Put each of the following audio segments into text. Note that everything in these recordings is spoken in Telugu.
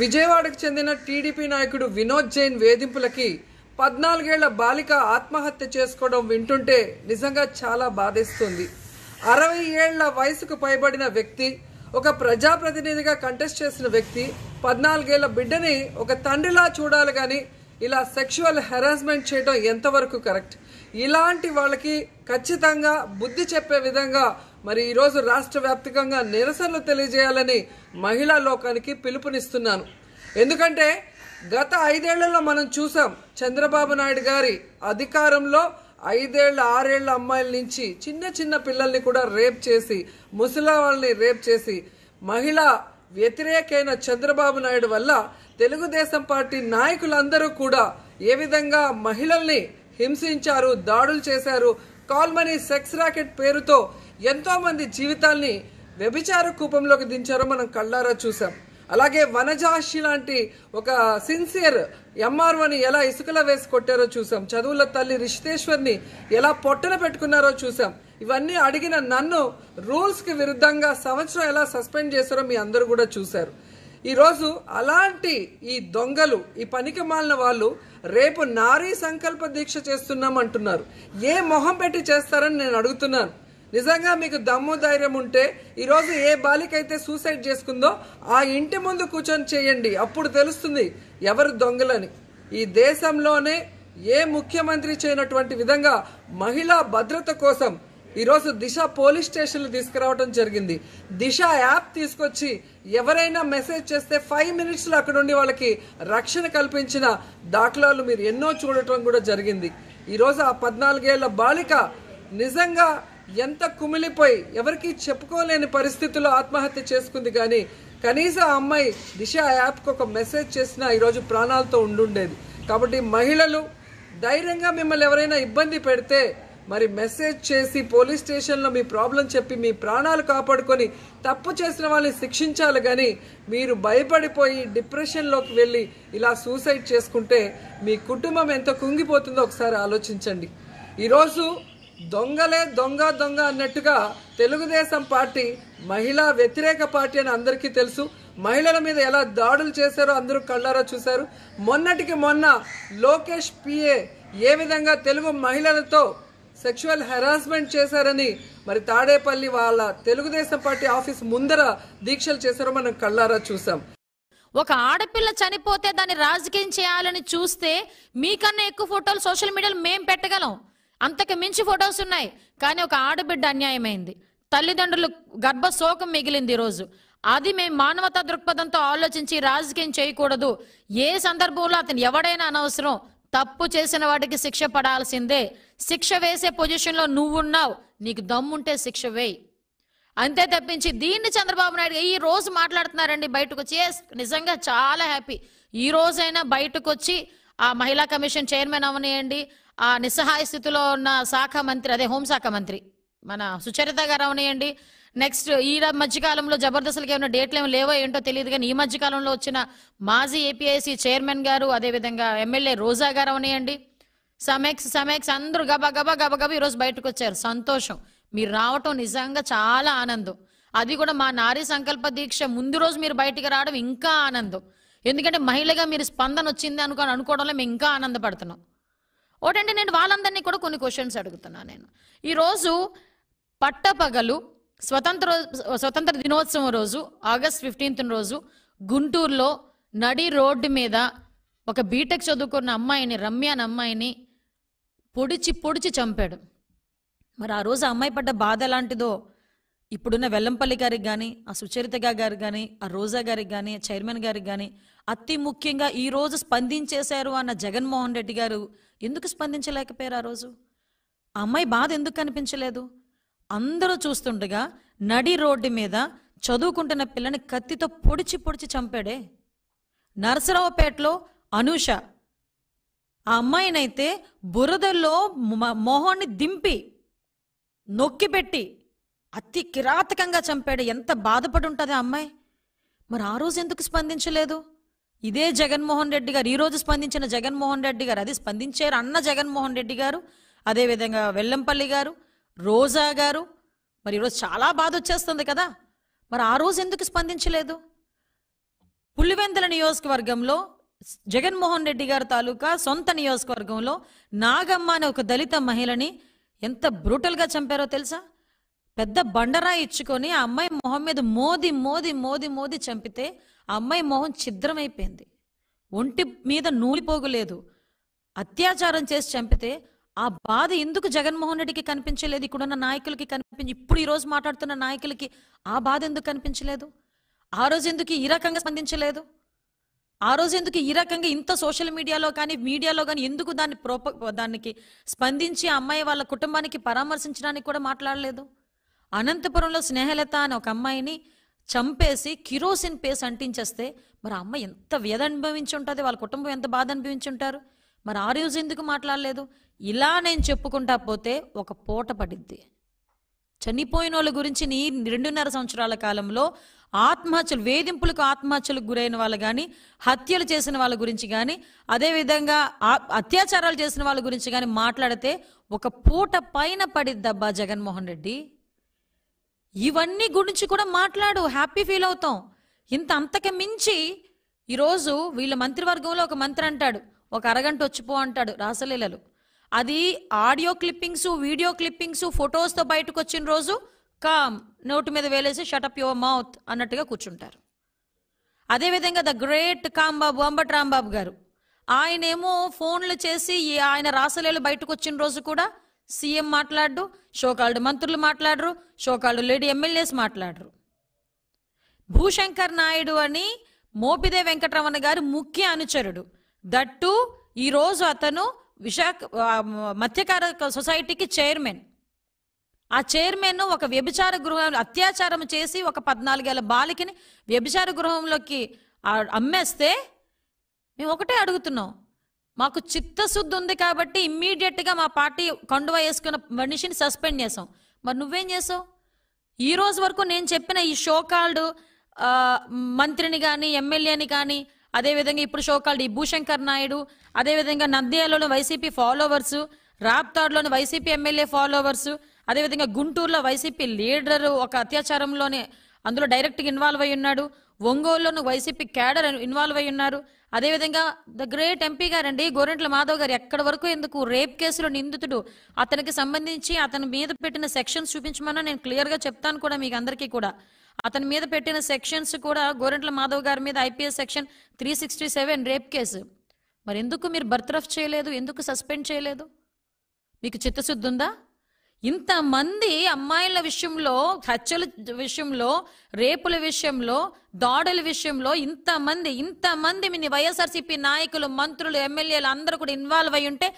విజయవాడకు చెందిన టీడీపీ నాయకుడు వినోద్ జైన్ వేధింపులకి పద్నాలుగేళ్ల బాలిక ఆత్మహత్య చేసుకోవడం వింటుంటే నిజంగా చాలా బాధేస్తుంది అరవై ఏళ్ల వయసుకు పైబడిన వ్యక్తి ఒక ప్రజాప్రతినిధిగా కంటెస్ట్ చేసిన వ్యక్తి పద్నాలుగేళ్ల బిడ్డని ఒక తండ్రిలా చూడాలి కానీ ఇలా సెక్షువల్ హెరాస్మెంట్ చేయడం ఎంతవరకు కరెక్ట్ ఇలాంటి వాళ్ళకి ఖచ్చితంగా బుద్ధి చెప్పే విధంగా మరి ఈరోజు రాష్ట్ర వ్యాప్తంగా నిరసనలు తెలియజేయాలని మహిళా లోకానికి పిలుపునిస్తున్నాను ఎందుకంటే గత ఐదేళ్లలో మనం చూసాం చంద్రబాబు నాయుడు గారి అధికారంలో ఐదేళ్ల ఆరేళ్ల అమ్మాయిల నుంచి చిన్న చిన్న పిల్లల్ని కూడా రేప్ చేసి ముసలి వాళ్ళని రేప్ చేసి మహిళా వ్యతిరేకైన చంద్రబాబు నాయుడు వల్ల తెలుగుదేశం పార్టీ నాయకులందరూ కూడా ఏ విధంగా మహిళల్ని హింసించారు దాడులు చేశారు కాల్మనీ సెక్స్ రాకెట్ పేరుతో ఎంతోమంది జీవితాల్ని వ్యభిచార కూపంలోకి దించారో మనం కళ్ళారా చూసాం అలాగే వనజాషి లాంటి ఒక సిన్సియర్ ఎంఆర్ఓని ఎలా ఇసుకలో వేసి కొట్టారో చూసాం చదువుల తల్లి రిషితేశ్వర్ని ఎలా పొట్టన పెట్టుకున్నారో చూసాం ఇవన్నీ అడిగిన నన్ను రూల్స్కి విరుద్ధంగా సంవత్సరం ఎలా సస్పెండ్ చేశారో మీ అందరూ కూడా చూశారు ఈరోజు అలాంటి ఈ దొంగలు ఈ పనికి మాలిన వాళ్ళు రేపు నారీ సంకల్ప దీక్ష చేస్తున్నామంటున్నారు ఏ మొహం పెట్టి చేస్తారని నేను అడుగుతున్నాను నిజంగా మీకు దమ్ము ధైర్యం ఉంటే ఈరోజు ఏ బాలిక అయితే సూసైడ్ చేసుకుందో ఆ ఇంటి ముందు కూర్చొని చేయండి అప్పుడు తెలుస్తుంది ఎవరు దొంగలని ఈ దేశంలోనే ఏ ముఖ్యమంత్రి చేయనటువంటి విధంగా మహిళా భద్రత కోసం ఈరోజు దిశ పోలీస్ స్టేషన్లు తీసుకురావడం జరిగింది దిశ యాప్ తీసుకొచ్చి ఎవరైనా మెసేజ్ చేస్తే ఫైవ్ మినిట్స్లో అక్కడ ఉండి వాళ్ళకి రక్షణ కల్పించిన దాఖలాలు మీరు ఎన్నో చూడటం కూడా జరిగింది ఈరోజు ఆ పద్నాలుగేళ్ల బాలిక నిజంగా ఎంత కుమిలిపోయి ఎవరికి చెప్పుకోలేని పరిస్థితుల్లో ఆత్మహత్య చేసుకుంది కానీ కనీసం ఆ అమ్మాయి దిశ యాప్కి ఒక మెసేజ్ చేసినా ఈరోజు ప్రాణాలతో ఉండుండేది కాబట్టి మహిళలు ధైర్యంగా మిమ్మల్ని ఎవరైనా ఇబ్బంది పెడితే మరి మెసేజ్ చేసి పోలీస్ స్టేషన్లో మీ ప్రాబ్లం చెప్పి మీ ప్రాణాలు కాపాడుకొని తప్పు చేసిన వాళ్ళని శిక్షించాలి కానీ మీరు భయపడిపోయి డిప్రెషన్లోకి వెళ్ళి ఇలా సూసైడ్ చేసుకుంటే మీ కుటుంబం ఎంత కుంగిపోతుందో ఒకసారి ఆలోచించండి ఈరోజు దొంగలే దొంగ దొంగ అన్నట్టుగా తెలుగుదేశం పార్టీ మహిళా వ్యతిరేక పార్టీ అని అందరికీ తెలుసు మహిళల మీద ఎలా దాడులు చేశారో అందరూ కళ్ళారా చూశారు మొన్నటికి మొన్న లోకేష్ పిఏ ఏ విధంగా తెలుగు మహిళలతో సెక్షువల్ హెరాస్మెంట్ చేశారని మరి తాడేపల్లి వాళ్ళ తెలుగుదేశం పార్టీ ఆఫీస్ ముందర దీక్షలు చేశారో మనం కళ్ళారా చూసాం ఒక ఆడపిల్ల చనిపోతే దాన్ని రాజకీయం చేయాలని చూస్తే మీకన్నా ఎక్కువ ఫోటోలు సోషల్ మీడియాలో మేము పెట్టగలం అంతకు మించి ఫొటోస్ ఉన్నాయి కానీ ఒక ఆడబిడ్డ అన్యాయమైంది తల్లిదండ్రులు గర్భశోకం మిగిలింది ఈరోజు అది మేము మానవతా దృక్పథంతో ఆలోచించి రాజకీయం చేయకూడదు ఏ సందర్భంలో అతను ఎవడైనా అనవసరం తప్పు చేసిన వాటికి శిక్ష పడాల్సిందే శిక్ష వేసే పొజిషన్లో నువ్వున్నావు నీకు దమ్ముంటే శిక్ష వేయి అంతే తప్పించి దీన్ని చంద్రబాబు నాయుడు ఈ రోజు మాట్లాడుతున్నారండి బయటకు వచ్చి నిజంగా చాలా హ్యాపీ ఈ రోజైనా బయటకు వచ్చి ఆ మహిళా కమిషన్ చైర్మన్ అవనియండి ఆ నిస్సహాయ స్థితిలో ఉన్న శాఖ మంత్రి అదే హోంశాఖ మంత్రి మన సుచరిత గారు అవునాయండి నెక్స్ట్ ఈ మధ్యకాలంలో జబర్దస్త్కి ఏమైనా డేట్లు ఏమి లేవో ఏంటో తెలియదు కానీ ఈ మధ్యకాలంలో వచ్చిన మాజీ ఏపీఐసి చైర్మన్ గారు అదేవిధంగా ఎమ్మెల్యే రోజా గారు అవునాయండి సమేక్స్ సమేక్స్ అందరూ గబా గబా గబా గబా ఈరోజు బయటకు వచ్చారు సంతోషం మీరు రావటం నిజంగా చాలా ఆనందం అది కూడా మా నారీ సంకల్ప దీక్ష ముందు రోజు మీరు బయటికి రావడం ఇంకా ఆనందం ఎందుకంటే మహిళగా మీరు స్పందన వచ్చింది అనుకో అనుకోవడంలో మేము ఇంకా ఆనందపడుతున్నాం ఒకటంటే నేను వాళ్ళందరినీ కూడా కొన్ని క్వశ్చన్స్ అడుగుతున్నాను నేను ఈరోజు పట్టపగలు స్వతంత్ర స్వతంత్ర దినోత్సవం రోజు ఆగస్ట్ ఫిఫ్టీన్త్ రోజు గుంటూరులో నడి రోడ్డు మీద ఒక బీటెక్ చదువుకున్న అమ్మాయిని రమ్య అని అమ్మాయిని పొడిచి పొడిచి చంపాడు మరి ఆ రోజు అమ్మాయి పడ్డ బాధ లాంటిదో ఇప్పుడున్న వెల్లంపల్లి గారికి కానీ ఆ సుచరిత గారికి కానీ ఆ రోజా గారికి కానీ చైర్మన్ గారికి కానీ అతి ముఖ్యంగా ఈరోజు స్పందించేశారు అన్న జగన్మోహన్ రెడ్డి గారు ఎందుకు స్పందించలేకపోయారు ఆ రోజు ఆ అమ్మాయి బాధ ఎందుకు కనిపించలేదు అందరూ చూస్తుండగా నడి రోడ్డు మీద చదువుకుంటున్న పిల్లని కత్తితో పొడిచి పొడిచి చంపాడే నరసరావుపేటలో అనూష ఆ అమ్మాయినైతే బురదల్లో మొహాన్ని దింపి నొక్కిపెట్టి అతి కిరాతకంగా చంపాడు ఎంత బాధపడి ఉంటుంది ఆ అమ్మాయి మరి ఆ రోజు ఎందుకు స్పందించలేదు ఇదే జగన్మోహన్ రెడ్డి గారు ఈరోజు స్పందించిన జగన్మోహన్ రెడ్డి గారు అది స్పందించారు అన్న జగన్మోహన్ రెడ్డి గారు అదేవిధంగా వెల్లంపల్లి గారు రోజా గారు మరి ఈరోజు చాలా బాధ వచ్చేస్తుంది కదా మరి ఆ రోజు ఎందుకు స్పందించలేదు పులివెందుల నియోజకవర్గంలో జగన్మోహన్ రెడ్డి గారి తాలూకా సొంత నియోజకవర్గంలో నాగమ్మ అనే ఒక దళిత మహిళని ఎంత బ్రూటల్గా చంపారో తెలుసా పెద్ద బండరా ఇచ్చుకొని ఆ అమ్మాయి మొహం మీద మోది మోది మోది మోది చంపితే అమ్మాయి మొహం ఛిద్రమైపోయింది ఒంటి మీద నూలిపోగులేదు అత్యాచారం చేసి చంపితే ఆ బాధ ఎందుకు జగన్మోహన్ రెడ్డికి కనిపించలేదు ఇక్కడున్న నాయకులకి కనిపించి ఇప్పుడు ఈరోజు మాట్లాడుతున్న నాయకులకి ఆ బాధ ఎందుకు కనిపించలేదు ఆ రోజు ఎందుకు ఈ రకంగా స్పందించలేదు ఆ రోజు ఎందుకు ఈ రకంగా ఇంత సోషల్ మీడియాలో కానీ మీడియాలో కానీ ఎందుకు దాన్ని ప్రోప దానికి స్పందించి అమ్మాయి వాళ్ళ కుటుంబానికి పరామర్శించడానికి కూడా మాట్లాడలేదు అనంతపురంలో స్నేహలత అనే ఒక అమ్మాయిని చంపేసి కిరోసిన్ పేస్ అంటించేస్తే మరి అమ్మ ఎంత వేద అనుభవించి ఉంటుంది వాళ్ళ కుటుంబం ఎంత బాధ అనుభవించి ఉంటారు మరి ఆ రోజు ఎందుకు మాట్లాడలేదు ఇలా నేను చెప్పుకుంటా పోతే ఒక పూట పడిద్ది చనిపోయిన వాళ్ళ గురించి నీ రెండున్నర సంవత్సరాల కాలంలో ఆత్మహత్యలు వేధింపులకు ఆత్మహత్యలకు గురైన వాళ్ళు కానీ హత్యలు చేసిన వాళ్ళ గురించి కానీ అదేవిధంగా అత్యాచారాలు చేసిన వాళ్ళ గురించి కానీ మాట్లాడితే ఒక పూట పైన పడిద్దబ్బా జగన్మోహన్ రెడ్డి ఇవన్నీ గురించి కూడా మాట్లాడు హ్యాపీ ఫీల్ అవుతాం ఇంత అంతకి మించి ఈరోజు వీళ్ళ మంత్రివర్గంలో ఒక మంత్రి అంటాడు ఒక అరగంట వచ్చిపో అంటాడు రాసలీలలు అది ఆడియో క్లిప్పింగ్స్ వీడియో క్లిప్పింగ్స్ ఫొటోస్తో బయటకు వచ్చిన రోజు కామ్ నోటు మీద వేలేసి షటప్ యువర్ మౌత్ అన్నట్టుగా కూర్చుంటారు అదేవిధంగా ద గ్రేట్ కాంబాబు అంబట్ రాంబాబు గారు ఆయనేమో ఫోన్లు చేసి ఆయన రాసలేలు బయటకు వచ్చిన రోజు కూడా సీఎం మాట్లాడరు షోకాల్డ్ మంత్రులు మాట్లాడరు షోకాల్డ్ లేడీ ఎమ్మెల్యేస్ మాట్లాడరు భూశంకర్ నాయుడు అని మోపిదే వెంకటరమణ గారు ముఖ్య అనుచరుడు దట్టు ఈరోజు అతను విశాఖ మత్స్యకార సొసైటీకి చైర్మన్ ఆ చైర్మన్ ఒక వ్యభిచార గృహంలో అత్యాచారం చేసి ఒక పద్నాలుగేళ్ల బాలికని వ్యభిచార గృహంలోకి అమ్మేస్తే మేము ఒకటే అడుగుతున్నాం మాకు చిత్తశుద్ధి ఉంది కాబట్టి ఇమ్మీడియట్గా మా పార్టీ కండువ వేసుకున్న మనిషిని సస్పెండ్ చేసాం మరి నువ్వేం చేసావు ఈ రోజు వరకు నేను చెప్పిన ఈ షోకాల్డ్ మంత్రిని కానీ ఎమ్మెల్యేని కానీ అదేవిధంగా ఇప్పుడు షోకాల్డ్ ఈ భూశంకర్ నాయుడు అదేవిధంగా నంద్యాలలోని వైసీపీ ఫాలోవర్స్ రాప్తాడ్లోని వైసీపీ ఎమ్మెల్యే ఫాలోవర్స్ అదేవిధంగా గుంటూరులో వైసీపీ లీడరు ఒక అత్యాచారంలోనే అందులో డైరెక్ట్గా ఇన్వాల్వ్ అయి ఉన్నాడు ఒంగోలులో వైసీపీ క్యాడర్ ఇన్వాల్వ్ అయి ఉన్నారు అదేవిధంగా ద గ్రేట్ ఎంపీ గారండి గోరెంట్ల మాధవ్ గారు ఎక్కడి వరకు ఎందుకు రేప్ కేసులో నిందితుడు అతనికి సంబంధించి అతని మీద పెట్టిన సెక్షన్స్ చూపించమన్నా నేను క్లియర్గా చెప్తాను కూడా మీకు అందరికీ కూడా అతని మీద పెట్టిన సెక్షన్స్ కూడా గోరెంట్ల మాధవ్ గారి మీద IPS section three sixty seven rape case మరి ఎందుకు మీరు బర్త్రఫ్ చేయలేదు ఎందుకు సస్పెండ్ చేయలేదు మీకు చిత్తశుద్ధి ఉందా ఇంతమంది అమ్మాయిల విషయంలో హత్యల విషయంలో రేపుల విషయంలో దాడుల విషయంలో ఇంతమంది ఇంతమంది మీ వైఎస్ఆర్సీపీ నాయకులు మంత్రులు ఎమ్మెల్యేలు అందరూ కూడా ఇన్వాల్వ్ అయి ఉంటే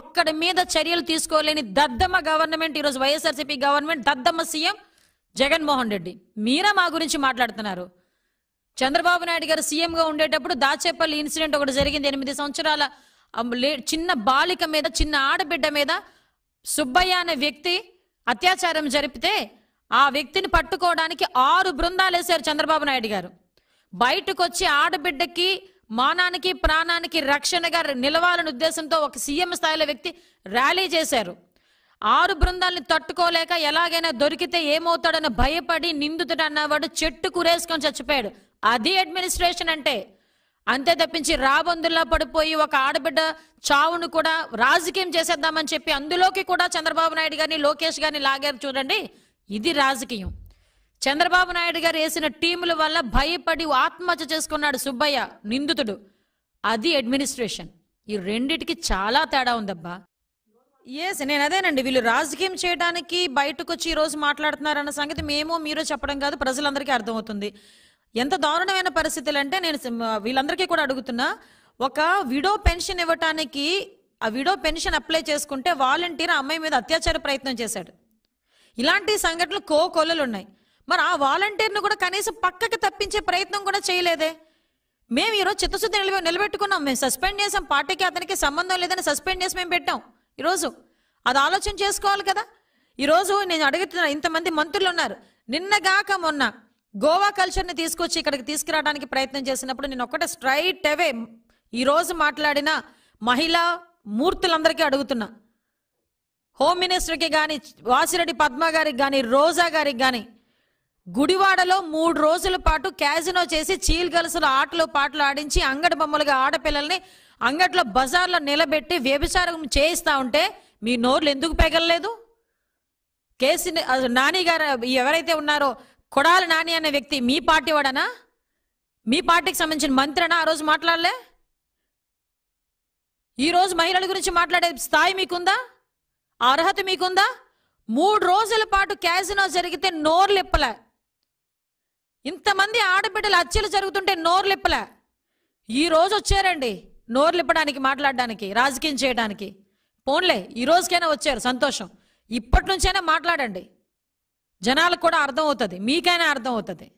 ఒక్కడి మీద చర్యలు తీసుకోలేని దద్దమ్మ గవర్నమెంట్ ఈరోజు వైఎస్ఆర్సీపీ గవర్నమెంట్ దద్దమ్మ సీఎం జగన్మోహన్ రెడ్డి మీరా మా గురించి మాట్లాడుతున్నారు చంద్రబాబు నాయుడు గారు సీఎంగా ఉండేటప్పుడు దాచేపల్లి ఇన్సిడెంట్ ఒకటి జరిగింది ఎనిమిది సంవత్సరాల చిన్న బాలిక మీద చిన్న ఆడబిడ్డ మీద సుబ్బయ్య అనే వ్యక్తి అత్యాచారం జరిపితే ఆ వ్యక్తిని పట్టుకోవడానికి ఆరు బృందాలు వేశారు చంద్రబాబు నాయుడు గారు బయటకు వచ్చి ఆడబిడ్డకి మానానికి ప్రాణానికి రక్షణగా నిలవాలనే ఉద్దేశంతో ఒక సీఎం స్థాయిలో వ్యక్తి ర్యాలీ చేశారు ఆరు బృందాల్ని తట్టుకోలేక ఎలాగైనా దొరికితే ఏమవుతాడని భయపడి నిందితుడు అన్నవాడు చెట్టు కురేసుకొని చచ్చిపోయాడు అది అడ్మినిస్ట్రేషన్ అంటే అంతే తప్పించి రాబందుల్లో పడిపోయి ఒక ఆడబిడ్డ చావును కూడా రాజకీయం చేసేద్దామని చెప్పి అందులోకి కూడా చంద్రబాబు నాయుడు గారిని లోకేష్ గారిని లాగారు చూడండి ఇది రాజకీయం చంద్రబాబు నాయుడు గారు వేసిన టీముల వల్ల భయపడి ఆత్మహత్య చేసుకున్నాడు సుబ్బయ్య నిందితుడు అది అడ్మినిస్ట్రేషన్ ఈ రెండిటికి చాలా తేడా ఉందబ్బా ఎస్ నేను అదేనండి వీళ్ళు రాజకీయం చేయడానికి బయటకు వచ్చి ఈరోజు మాట్లాడుతున్నారన్న సంగతి మేము మీరు చెప్పడం కాదు ప్రజలందరికీ అర్థమవుతుంది ఎంత దారుణమైన పరిస్థితులు అంటే నేను వీళ్ళందరికీ కూడా అడుగుతున్నా ఒక విడో పెన్షన్ ఇవ్వటానికి ఆ విడో పెన్షన్ అప్లై చేసుకుంటే వాలంటీర్ అమ్మాయి మీద అత్యాచార ప్రయత్నం చేశాడు ఇలాంటి సంఘటనలు కో కొలలు ఉన్నాయి మరి ఆ వాలంటీర్ను కూడా కనీసం పక్కకి తప్పించే ప్రయత్నం కూడా చేయలేదే మేము ఈరోజు చిత్తశుద్ధి నిలబె నిలబెట్టుకున్నాం మేము సస్పెండ్ చేసాం పార్టీకి అతనికి సంబంధం లేదని సస్పెండ్ చేసి మేము పెట్టాం ఈరోజు అది ఆలోచన చేసుకోవాలి కదా ఈరోజు నేను అడుగుతున్నా ఇంతమంది మంత్రులు ఉన్నారు నిన్నగాక మొన్న గోవా కల్చర్ ని తీసుకొచ్చి ఇక్కడికి తీసుకురావడానికి ప్రయత్నం చేసినప్పుడు నేను ఒక్కటే స్ట్రైట్ అవే ఈరోజు మాట్లాడిన మహిళా మూర్తులందరికీ అడుగుతున్నా హోమ్ మినిస్టర్కి కానీ వాసిరెడ్డి పద్మ గారికి కానీ రోజా గారికి కానీ గుడివాడలో మూడు రోజుల పాటు క్యాజినో చేసి చీల్గలసుల ఆటలు పాటలు ఆడించి అంగడి బొమ్మలుగా ఆడపిల్లల్ని అంగట్లో బజార్లో నిలబెట్టి వ్యభిచారం చేయిస్తూ ఉంటే మీ నోర్లు ఎందుకు పెగలలేదు కేసీ నాని గారు ఎవరైతే ఉన్నారో కొడాలి నాని అనే వ్యక్తి మీ పార్టీ వాడనా మీ పార్టీకి సంబంధించిన మంత్రినా ఆ రోజు మాట్లాడలే ఈరోజు మహిళల గురించి మాట్లాడే స్థాయి మీకుందా అర్హత మీకుందా మూడు రోజుల పాటు క్యాజినో జరిగితే లిప్పలే ఇంతమంది ఆడబిడ్డలు హత్యలు జరుగుతుంటే నోర్లిప్పలే ఈ రోజు వచ్చారండి లిప్పడానికి మాట్లాడడానికి రాజకీయం చేయడానికి పోన్లే ఈ రోజుకైనా వచ్చారు సంతోషం ఇప్పటి నుంచైనా మాట్లాడండి జనాలకు కూడా అర్థం అవుతుంది మీకైనా అర్థం అవుతుంది